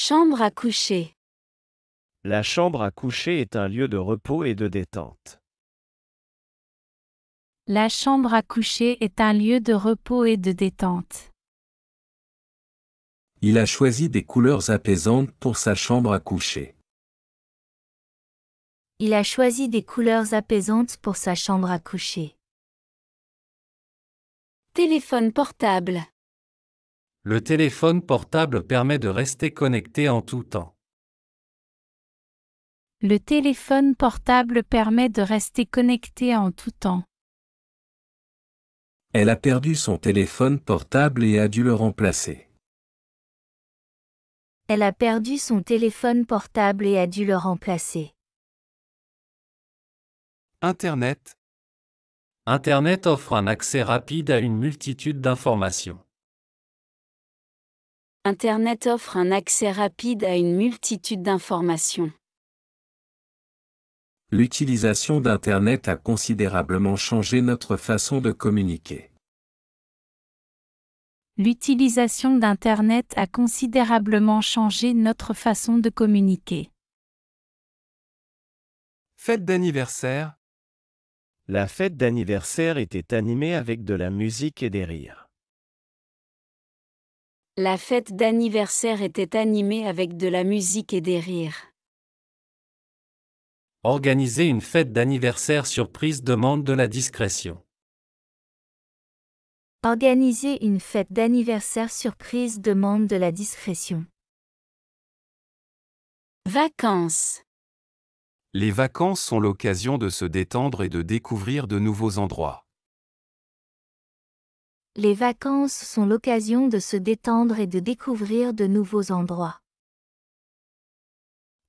Chambre à coucher. La chambre à coucher est un lieu de repos et de détente. La chambre à coucher est un lieu de repos et de détente. Il a choisi des couleurs apaisantes pour sa chambre à coucher. Il a choisi des couleurs apaisantes pour sa chambre à coucher. Téléphone portable. Le téléphone portable permet de rester connecté en tout temps. Le téléphone portable permet de rester connecté en tout temps. Elle a perdu son téléphone portable et a dû le remplacer. Elle a perdu son téléphone portable et a dû le remplacer. Internet. Internet offre un accès rapide à une multitude d'informations. Internet offre un accès rapide à une multitude d'informations. L'utilisation d'Internet a considérablement changé notre façon de communiquer. L'utilisation d'Internet a considérablement changé notre façon de communiquer. Fête d'anniversaire. La fête d'anniversaire était animée avec de la musique et des rires. La fête d'anniversaire était animée avec de la musique et des rires. Organiser une fête d'anniversaire surprise demande de la discrétion. Organiser une fête d'anniversaire surprise demande de la discrétion. Vacances. Les vacances sont l'occasion de se détendre et de découvrir de nouveaux endroits les vacances sont l'occasion de se détendre et de découvrir de nouveaux endroits.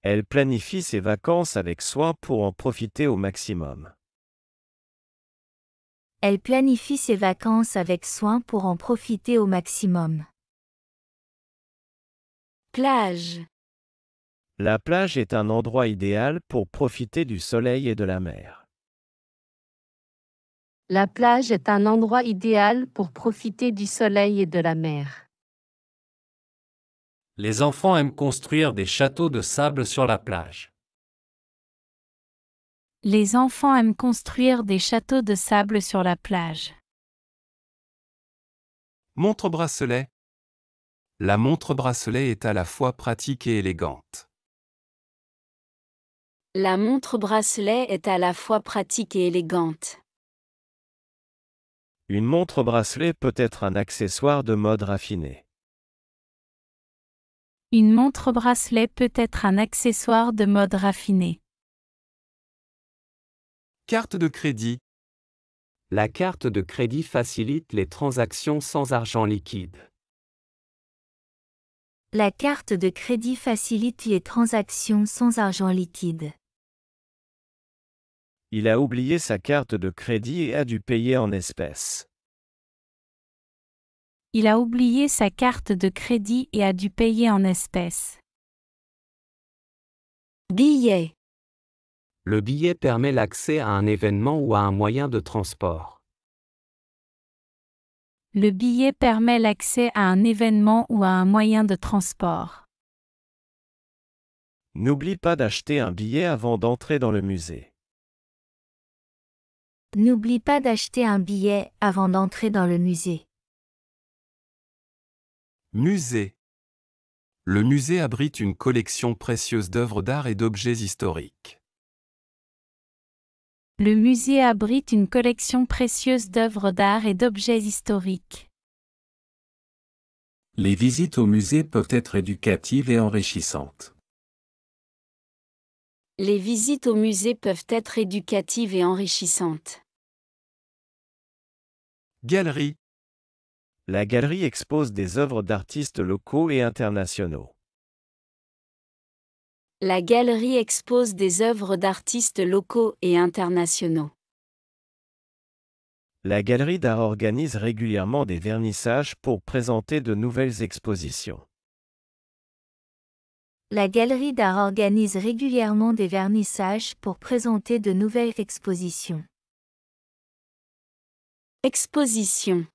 Elle planifie ses vacances avec soin pour en profiter au maximum. Elle planifie ses vacances avec soin pour en profiter au maximum. Plage. La plage est un endroit idéal pour profiter du soleil et de la mer. La plage est un endroit idéal pour profiter du soleil et de la mer. Les enfants aiment construire des châteaux de sable sur la plage. Les enfants aiment construire des châteaux de sable sur la plage. Montre-bracelet. La montre-bracelet est à la fois pratique et élégante. La montre-bracelet est à la fois pratique et élégante. Une montre bracelet peut être un accessoire de mode raffiné. Une montre bracelet peut être un accessoire de mode raffiné. Carte de crédit. La carte de crédit facilite les transactions sans argent liquide. La carte de crédit facilite les transactions sans argent liquide. Il a oublié sa carte de crédit et a dû payer en espèces. Il a oublié sa carte de crédit et a dû payer en espèces. Billet. Le billet permet l'accès à un événement ou à un moyen de transport. Le billet permet l'accès à un événement ou à un moyen de transport. N'oublie pas d'acheter un billet avant d'entrer dans le musée. N'oublie pas d'acheter un billet avant d'entrer dans le musée. Musée. Le musée abrite une collection précieuse d'œuvres d'art et d'objets historiques. Le musée abrite une collection précieuse d'œuvres d'art et d'objets historiques. Les visites au musée peuvent être éducatives et enrichissantes les visites au musée peuvent être éducatives et enrichissantes. Galerie. La galerie expose des œuvres d'artistes locaux et internationaux. La galerie expose des œuvres d'artistes locaux et internationaux. La galerie d'art organise régulièrement des vernissages pour présenter de nouvelles expositions. La galerie d'art organise régulièrement des vernissages pour présenter de nouvelles expositions. Exposition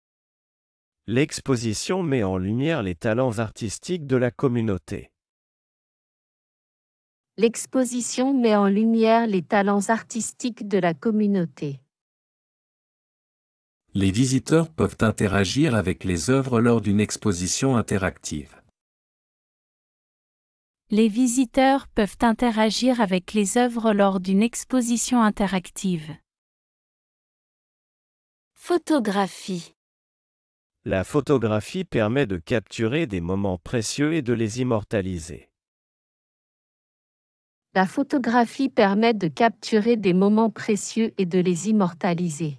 L'exposition met en lumière les talents artistiques de la communauté. L'exposition met en lumière les talents artistiques de la communauté. Les visiteurs peuvent interagir avec les œuvres lors d'une exposition interactive. Les visiteurs peuvent interagir avec les œuvres lors d'une exposition interactive. Photographie La photographie permet de capturer des moments précieux et de les immortaliser. La photographie permet de capturer des moments précieux et de les immortaliser.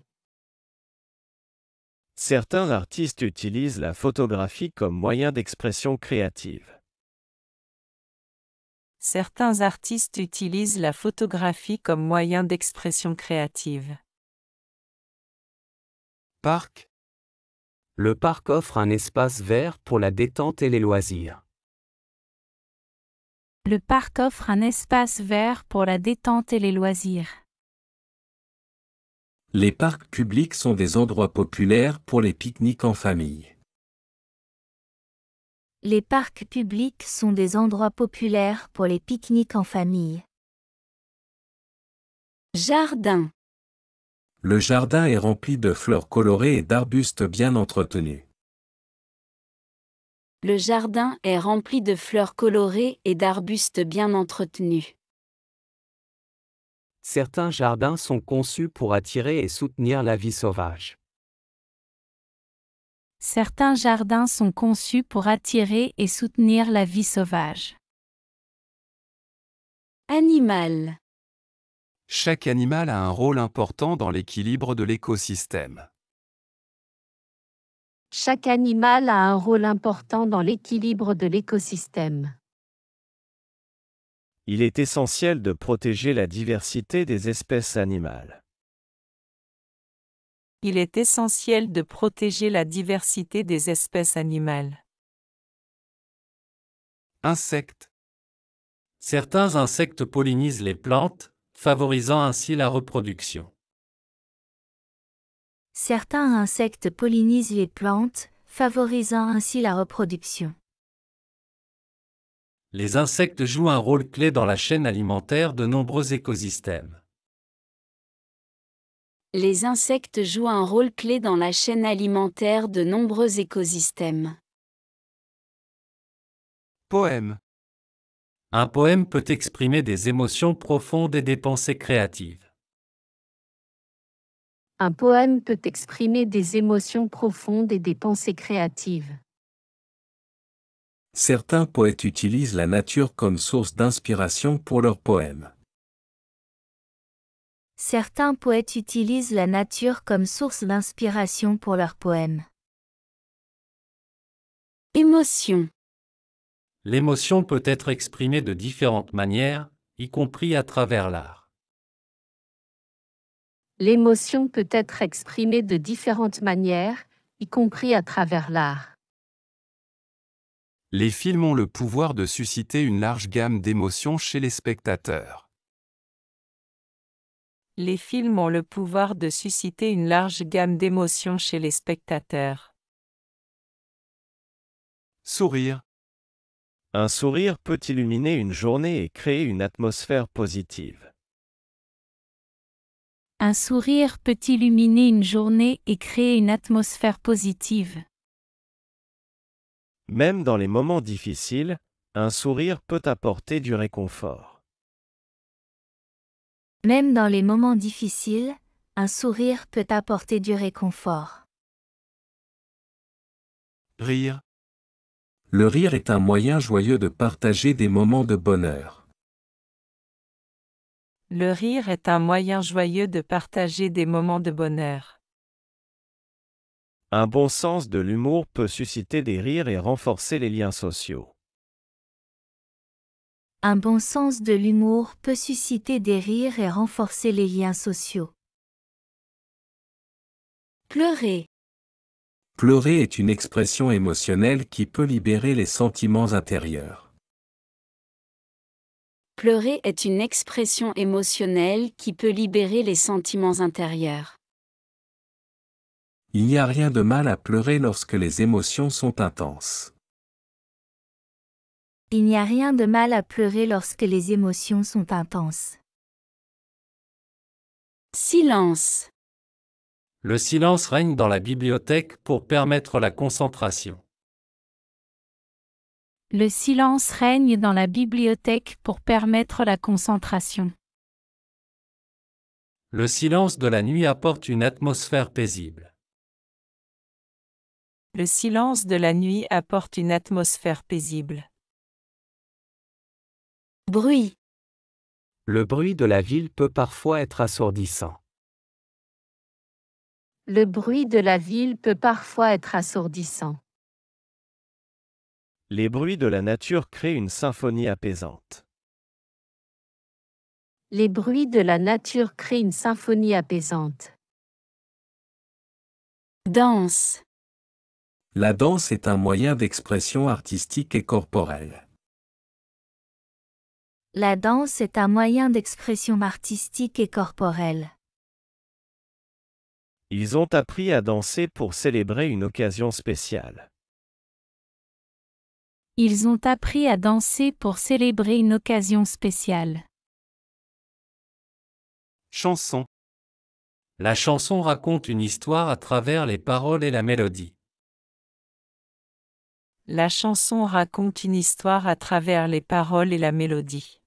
Certains artistes utilisent la photographie comme moyen d'expression créative. Certains artistes utilisent la photographie comme moyen d'expression créative. Parc Le parc offre un espace vert pour la détente et les loisirs. Le parc offre un espace vert pour la détente et les loisirs. Les parcs publics sont des endroits populaires pour les pique-niques en famille les parcs publics sont des endroits populaires pour les pique-niques en famille. Jardin. Le jardin est rempli de fleurs colorées et d'arbustes bien entretenus. Le jardin est rempli de fleurs colorées et d'arbustes bien entretenus. Certains jardins sont conçus pour attirer et soutenir la vie sauvage certains jardins sont conçus pour attirer et soutenir la vie sauvage. Animal. Chaque animal a un rôle important dans l'équilibre de l'écosystème. Chaque animal a un rôle important dans l'équilibre de l'écosystème. Il est essentiel de protéger la diversité des espèces animales il est essentiel de protéger la diversité des espèces animales. Insectes. Certains insectes pollinisent les plantes, favorisant ainsi la reproduction. Certains insectes pollinisent les plantes, favorisant ainsi la reproduction. Les insectes jouent un rôle clé dans la chaîne alimentaire de nombreux écosystèmes les insectes jouent un rôle clé dans la chaîne alimentaire de nombreux écosystèmes. Poème. Un poème peut exprimer des émotions profondes et des pensées créatives. Un poème peut exprimer des émotions profondes et des pensées créatives. Certains poètes utilisent la nature comme source d'inspiration pour leurs poèmes. Certains poètes utilisent la nature comme source d'inspiration pour leurs poèmes. Émotion. L'émotion peut être exprimée de différentes manières, y compris à travers l'art. L'émotion peut être exprimée de différentes manières, y compris à travers l'art. Les films ont le pouvoir de susciter une large gamme d'émotions chez les spectateurs les films ont le pouvoir de susciter une large gamme d'émotions chez les spectateurs. Sourire. Un sourire peut illuminer une journée et créer une atmosphère positive. Un sourire peut illuminer une journée et créer une atmosphère positive. Même dans les moments difficiles, un sourire peut apporter du réconfort. Même dans les moments difficiles, un sourire peut apporter du réconfort. Rire. Le rire est un moyen joyeux de partager des moments de bonheur. Le rire est un moyen joyeux de partager des moments de bonheur. Un bon sens de l'humour peut susciter des rires et renforcer les liens sociaux un bon sens de l'humour peut susciter des rires et renforcer les liens sociaux. Pleurer. Pleurer est une expression émotionnelle qui peut libérer les sentiments intérieurs. Pleurer est une expression émotionnelle qui peut libérer les sentiments intérieurs. Il n'y a rien de mal à pleurer lorsque les émotions sont intenses. Il n'y a rien de mal à pleurer lorsque les émotions sont intenses. Silence. Le silence règne dans la bibliothèque pour permettre la concentration. Le silence règne dans la bibliothèque pour permettre la concentration. Le silence de la nuit apporte une atmosphère paisible. Le silence de la nuit apporte une atmosphère paisible. Bruit. Le bruit de la ville peut parfois être assourdissant. Le bruit de la ville peut parfois être assourdissant. Les bruits de la nature créent une symphonie apaisante. Les bruits de la nature créent une symphonie apaisante. Danse. La danse est un moyen d'expression artistique et corporelle. La danse est un moyen d'expression artistique et corporelle. Ils ont appris à danser pour célébrer une occasion spéciale. Ils ont appris à danser pour célébrer une occasion spéciale. Chanson. La chanson raconte une histoire à travers les paroles et la mélodie. La chanson raconte une histoire à travers les paroles et la mélodie.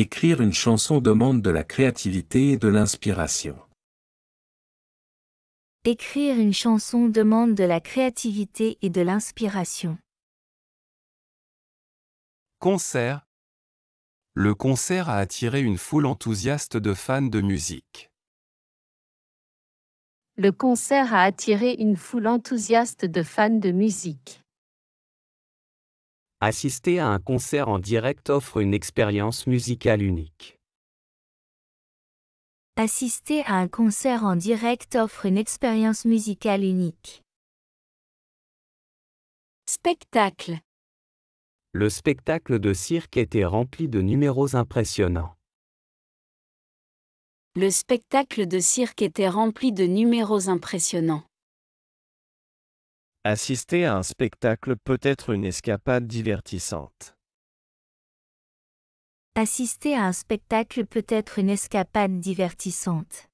Écrire une chanson demande de la créativité et de l'inspiration. Écrire une chanson demande de la créativité et de l'inspiration. Concert. Le concert a attiré une foule enthousiaste de fans de musique. Le concert a attiré une foule enthousiaste de fans de musique. Assister à un concert en direct offre une expérience musicale unique. Assister à un concert en direct offre une expérience musicale unique. Spectacle. Le spectacle de cirque était rempli de numéros impressionnants. Le spectacle de cirque était rempli de numéros impressionnants. Assister à un spectacle peut être une escapade divertissante. Assister à un spectacle peut être une escapade divertissante.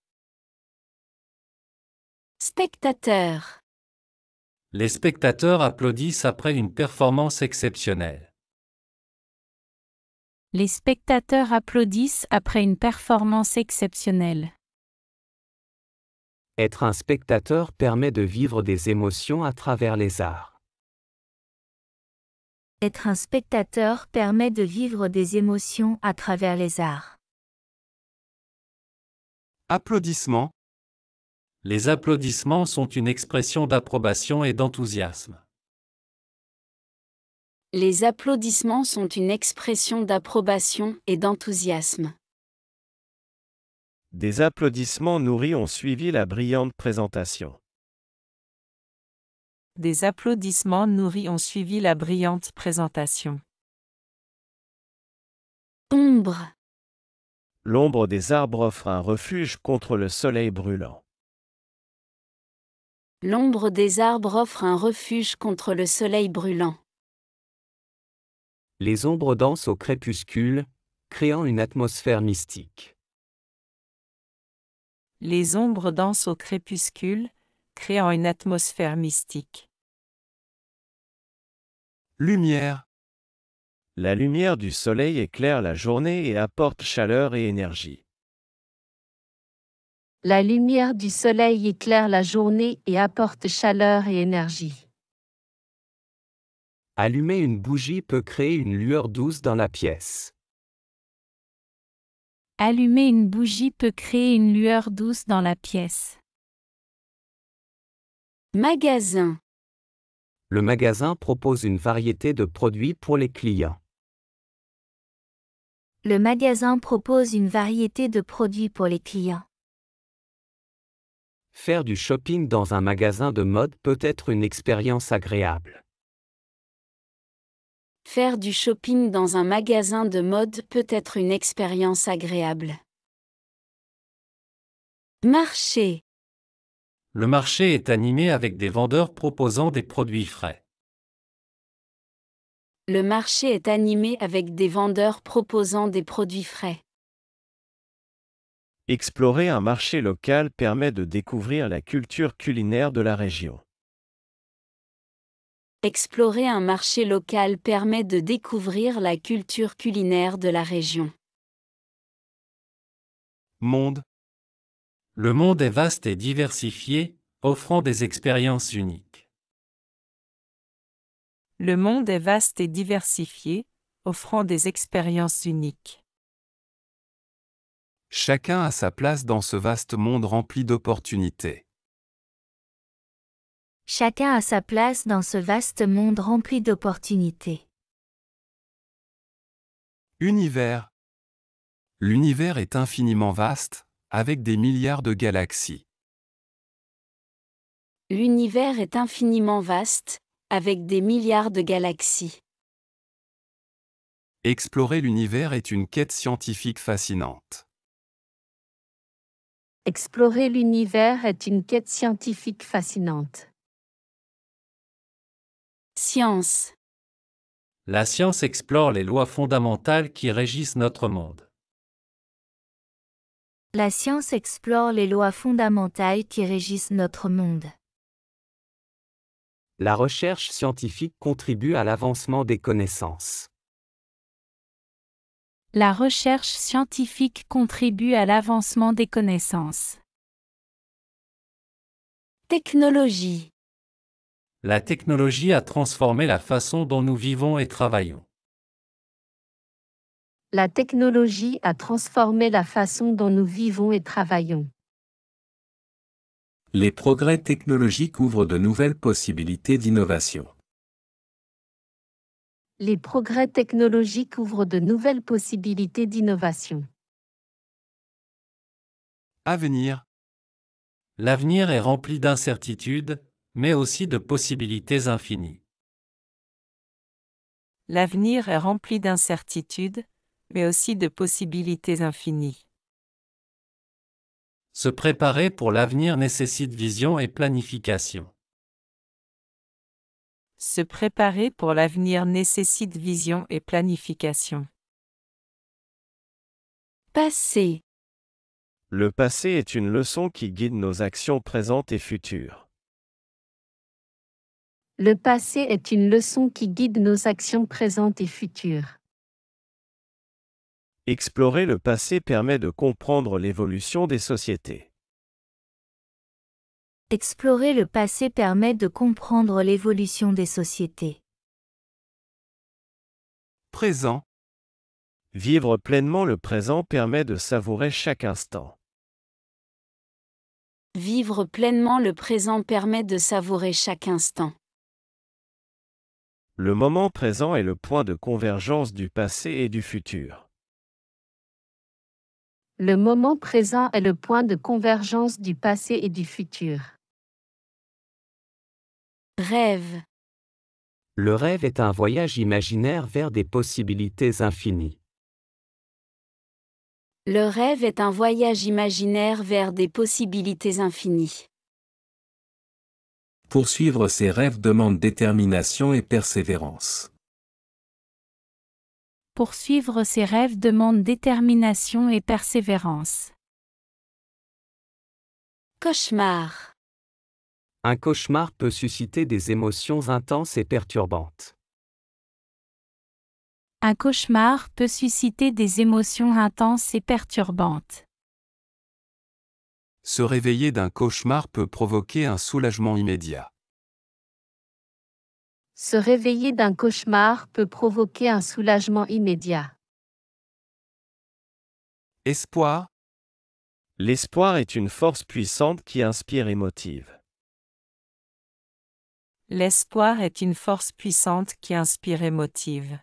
Spectateurs. Les spectateurs applaudissent après une performance exceptionnelle. Les spectateurs applaudissent après une performance exceptionnelle. Être un spectateur permet de vivre des émotions à travers les arts. Être un spectateur permet de vivre des émotions à travers les arts. Applaudissements. Les applaudissements sont une expression d'approbation et d'enthousiasme. Les applaudissements sont une expression d'approbation et d'enthousiasme. Des applaudissements nourris ont suivi la brillante présentation. Des applaudissements nourris ont suivi la brillante présentation. Ombre. L'ombre des arbres offre un refuge contre le soleil brûlant. L'ombre des arbres offre un refuge contre le soleil brûlant. Les ombres dansent au crépuscule, créant une atmosphère mystique. Les ombres dansent au crépuscule, créant une atmosphère mystique. Lumière. La lumière du soleil éclaire la journée et apporte chaleur et énergie. La lumière du soleil éclaire la journée et apporte chaleur et énergie. Allumer une bougie peut créer une lueur douce dans la pièce. Allumer une bougie peut créer une lueur douce dans la pièce. Magasin. Le magasin propose une variété de produits pour les clients. Le magasin propose une variété de produits pour les clients. Faire du shopping dans un magasin de mode peut être une expérience agréable. Faire du shopping dans un magasin de mode peut être une expérience agréable. Marché. Le marché est animé avec des vendeurs proposant des produits frais. Le marché est animé avec des vendeurs proposant des produits frais. Explorer un marché local permet de découvrir la culture culinaire de la région explorer un marché local permet de découvrir la culture culinaire de la région. Monde. Le monde est vaste et diversifié, offrant des expériences uniques. Le monde est vaste et diversifié, offrant des expériences uniques. Chacun a sa place dans ce vaste monde rempli d'opportunités. Chacun a sa place dans ce vaste monde rempli d'opportunités. Univers. L'univers est infiniment vaste, avec des milliards de galaxies. L'univers est infiniment vaste, avec des milliards de galaxies. Explorer l'univers est une quête scientifique fascinante. Explorer l'univers est une quête scientifique fascinante. Science. La science explore les lois fondamentales qui régissent notre monde. La science explore les lois fondamentales qui régissent notre monde. La recherche scientifique contribue à l'avancement des connaissances. La recherche scientifique contribue à l'avancement des connaissances. Technologie. La technologie a transformé la façon dont nous vivons et travaillons. La technologie a transformé la façon dont nous vivons et travaillons. Les progrès technologiques ouvrent de nouvelles possibilités d'innovation. Les progrès technologiques ouvrent de nouvelles possibilités d'innovation. Avenir. L'avenir est rempli d'incertitudes, mais aussi de possibilités infinies. L'avenir est rempli d'incertitudes, mais aussi de possibilités infinies. Se préparer pour l'avenir nécessite vision et planification. Se préparer pour l'avenir nécessite vision et planification. Passé. Le passé est une leçon qui guide nos actions présentes et futures. Le passé est une leçon qui guide nos actions présentes et futures. Explorer le passé permet de comprendre l'évolution des sociétés. Explorer le passé permet de comprendre l'évolution des sociétés. Présent. Vivre pleinement le présent permet de savourer chaque instant. Vivre pleinement le présent permet de savourer chaque instant. Le moment présent est le point de convergence du passé et du futur. Le moment présent est le point de convergence du passé et du futur. Rêve. Le rêve est un voyage imaginaire vers des possibilités infinies. Le rêve est un voyage imaginaire vers des possibilités infinies. Poursuivre ses rêves demande détermination et persévérance. Poursuivre ses rêves demande détermination et persévérance. Cauchemar. Un cauchemar peut susciter des émotions intenses et perturbantes. Un cauchemar peut susciter des émotions intenses et perturbantes se réveiller d'un cauchemar peut provoquer un soulagement immédiat. Se réveiller d'un cauchemar peut provoquer un soulagement immédiat. Espoir L'espoir est une force puissante qui inspire et motive. L'espoir est une force puissante qui inspire et motive.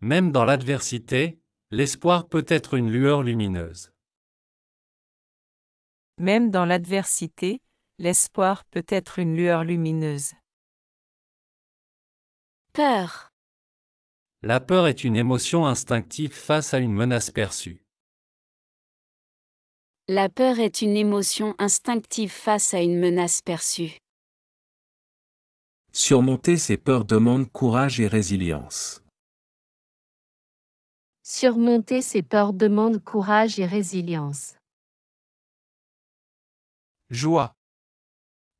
Même dans l'adversité, l'espoir peut être une lueur lumineuse. Même dans l'adversité, l'espoir peut être une lueur lumineuse. Peur. La peur est une émotion instinctive face à une menace perçue. La peur est une émotion instinctive face à une menace perçue. Surmonter ses peurs demande courage et résilience. Surmonter ses peurs demande courage et résilience. Joie.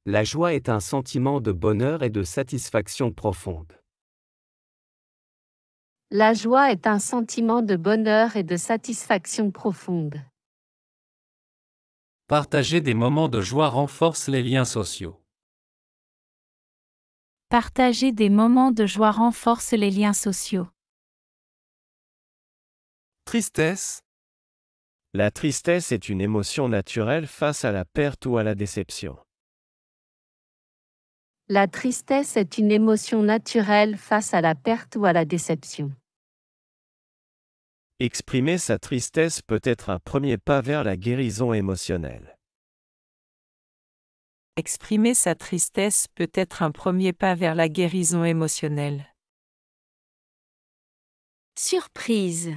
La joie est un sentiment de bonheur et de satisfaction profonde. La joie est un sentiment de bonheur et de satisfaction profonde. Partager des moments de joie renforce les liens sociaux. Partager des moments de joie renforce les liens sociaux. Tristesse, la tristesse est une émotion naturelle face à la perte ou à la déception. La tristesse est une émotion naturelle face à la perte ou à la déception. Exprimer sa tristesse peut être un premier pas vers la guérison émotionnelle. Exprimer sa tristesse peut être un premier pas vers la guérison émotionnelle. Surprise.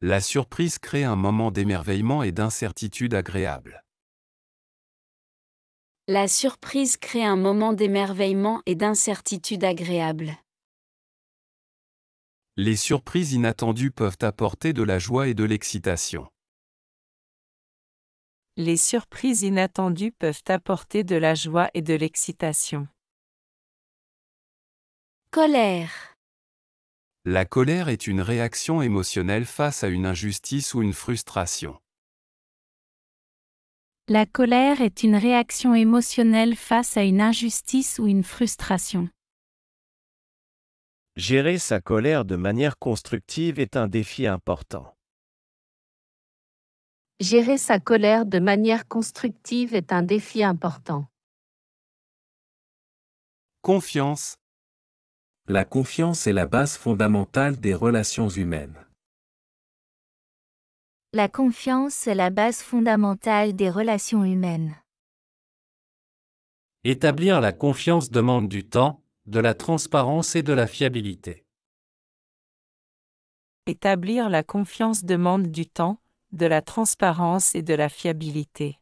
La surprise crée un moment d'émerveillement et d'incertitude agréable. La surprise crée un moment d'émerveillement et d'incertitude agréable. Les surprises inattendues peuvent apporter de la joie et de l'excitation. Les surprises inattendues peuvent apporter de la joie et de l'excitation. Colère. La colère est une réaction émotionnelle face à une injustice ou une frustration. La colère est une réaction émotionnelle face à une injustice ou une frustration. Gérer sa colère de manière constructive est un défi important. Gérer sa colère de manière constructive est un défi important. Confiance, la confiance est la base fondamentale des relations humaines. La confiance est la base fondamentale des relations humaines. Établir la confiance demande du temps, de la transparence et de la fiabilité. Établir la confiance demande du temps, de la transparence et de la fiabilité.